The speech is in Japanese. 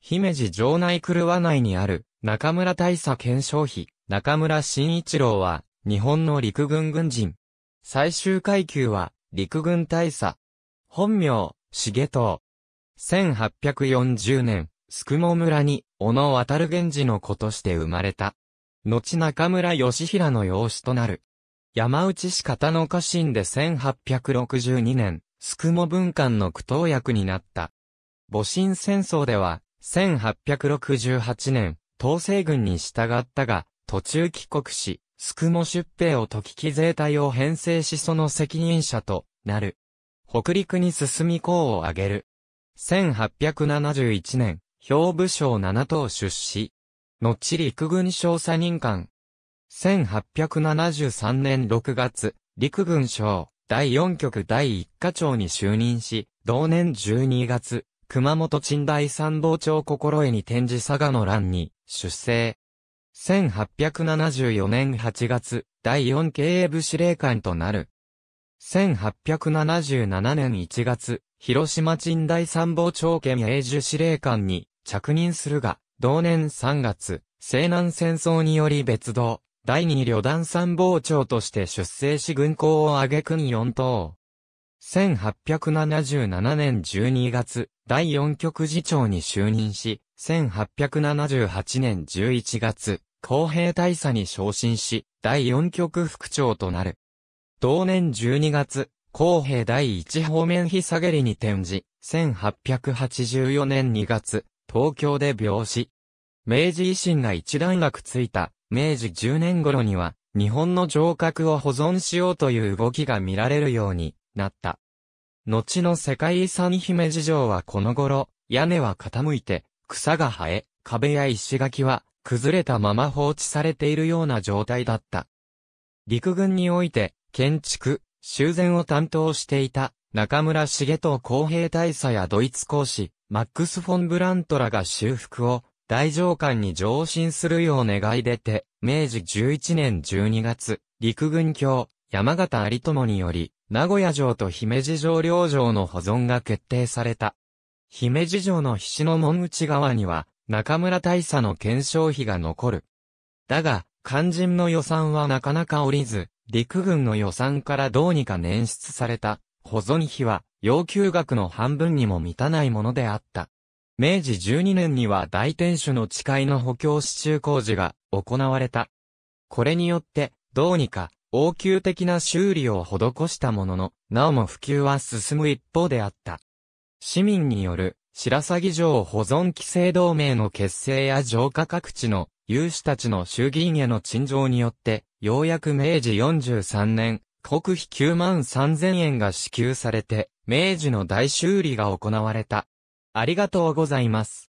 姫路城内車内にある中村大佐検証費、中村新一郎は日本の陸軍軍人。最終階級は陸軍大佐。本名、重藤。1840年、宿毛村に小野渡源氏の子として生まれた。後中村義平の養子となる。山内市方の家臣で1862年、宿毛文館の苦闘役になった。戊辰戦争では、1868年、統制軍に従ったが、途中帰国し、宿モ出兵を時期税隊を編成しその責任者となる。北陸に進み功を挙げる。1871年、兵部省七党出資。後陸軍少佐任官。1873年6月、陸軍省第4局第1課長に就任し、同年12月、熊本鎮大参謀長心得に展示佐賀の欄に、出生。1874年8月、第4経営部司令官となる。1877年1月、広島鎮大参謀長兼永住司令官に着任するが、同年3月、西南戦争により別動、第2旅団参謀長として出征し軍港を挙げ軍4等。1877年12月、第四局次長に就任し、1878年11月、公平大佐に昇進し、第四局副長となる。同年12月、公平第一方面日下げりに転じ、1884年2月、東京で病死。明治維新が一段落ついた、明治10年頃には、日本の城郭を保存しようという動きが見られるようになった。後の世界遺産姫路城はこの頃、屋根は傾いて、草が生え、壁や石垣は崩れたまま放置されているような状態だった。陸軍において、建築、修繕を担当していた中村茂人公平大佐やドイツ講師、マックス・フォン・ブラントらが修復を大上官に上申するよう願い出て、明治11年12月、陸軍卿、山形有友により、名古屋城と姫路城両城の保存が決定された。姫路城の菱の門内側には、中村大佐の検証費が残る。だが、肝心の予算はなかなか降りず、陸軍の予算からどうにか捻出された、保存費は、要求額の半分にも満たないものであった。明治12年には大天守の誓いの補強支柱工事が行われた。これによって、どうにか、応急的な修理を施したものの、なおも普及は進む一方であった。市民による白鷺城保存規制同盟の結成や城下各地の有志たちの衆議院への陳情によって、ようやく明治43年、国費9万3000円が支給されて、明治の大修理が行われた。ありがとうございます。